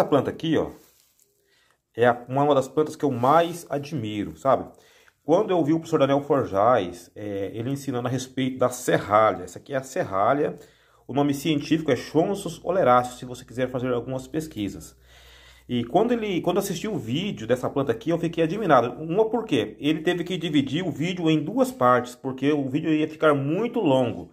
Essa planta aqui, ó, é uma das plantas que eu mais admiro, sabe? Quando eu vi o professor Daniel Forjais, é, ele ensinando a respeito da serralha. Essa aqui é a serralha. O nome científico é Chonsus oleraceus, se você quiser fazer algumas pesquisas. E quando ele, quando assisti o vídeo dessa planta aqui, eu fiquei admirado. Uma porque ele teve que dividir o vídeo em duas partes, porque o vídeo ia ficar muito longo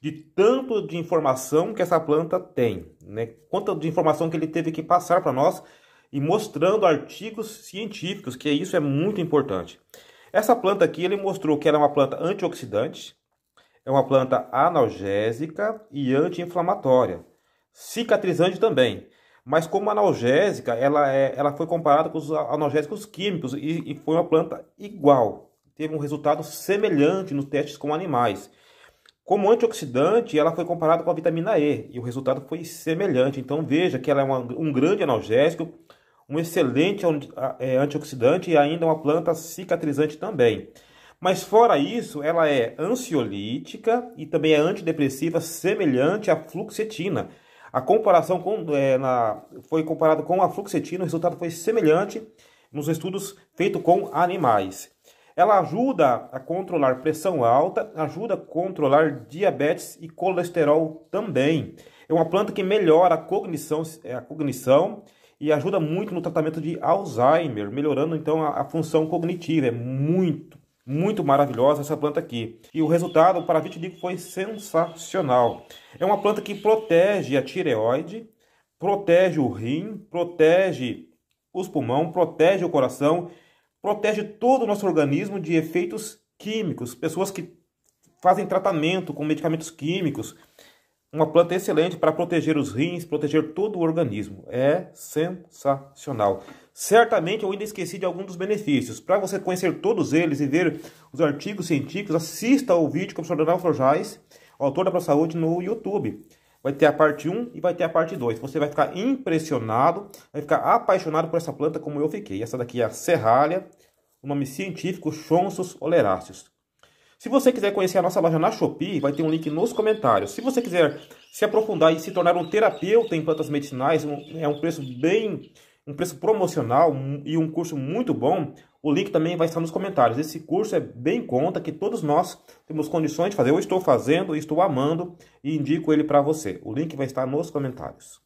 de tanto de informação que essa planta tem, né? Quanto de informação que ele teve que passar para nós e mostrando artigos científicos, que isso é muito importante. Essa planta aqui ele mostrou que ela é uma planta antioxidante, é uma planta analgésica e anti-inflamatória, cicatrizante também. Mas como analgésica, ela, é, ela foi comparada com os analgésicos químicos e, e foi uma planta igual. Teve um resultado semelhante nos testes com animais. Como antioxidante, ela foi comparada com a vitamina E e o resultado foi semelhante. Então veja que ela é uma, um grande analgésico, um excelente é, antioxidante e ainda uma planta cicatrizante também. Mas fora isso, ela é ansiolítica e também é antidepressiva semelhante à fluxetina. A comparação com, é, na, foi comparada com a fluoxetina, o resultado foi semelhante nos estudos feitos com animais. Ela ajuda a controlar pressão alta, ajuda a controlar diabetes e colesterol também. É uma planta que melhora a cognição, é, a cognição e ajuda muito no tratamento de Alzheimer, melhorando então a, a função cognitiva. É muito, muito maravilhosa essa planta aqui. E o resultado para vitiligo foi sensacional. É uma planta que protege a tireoide, protege o rim, protege os pulmões, protege o coração protege todo o nosso organismo de efeitos químicos. Pessoas que fazem tratamento com medicamentos químicos. Uma planta excelente para proteger os rins, proteger todo o organismo. É sensacional. Certamente eu ainda esqueci de alguns dos benefícios. Para você conhecer todos eles e ver os artigos científicos, assista ao vídeo que o professor Daniel Flojais, autor da Pro Saúde, no YouTube vai ter a parte 1 e vai ter a parte 2. Você vai ficar impressionado, vai ficar apaixonado por essa planta como eu fiquei. Essa daqui é a serralha, o nome científico Chonsus oleraceus. Se você quiser conhecer a nossa loja na Shopee, vai ter um link nos comentários. Se você quiser se aprofundar e se tornar um terapeuta em plantas medicinais, um, é um preço bem um preço promocional um, e um curso muito bom, o link também vai estar nos comentários. Esse curso é bem conta que todos nós temos condições de fazer. Eu estou fazendo, estou amando e indico ele para você. O link vai estar nos comentários.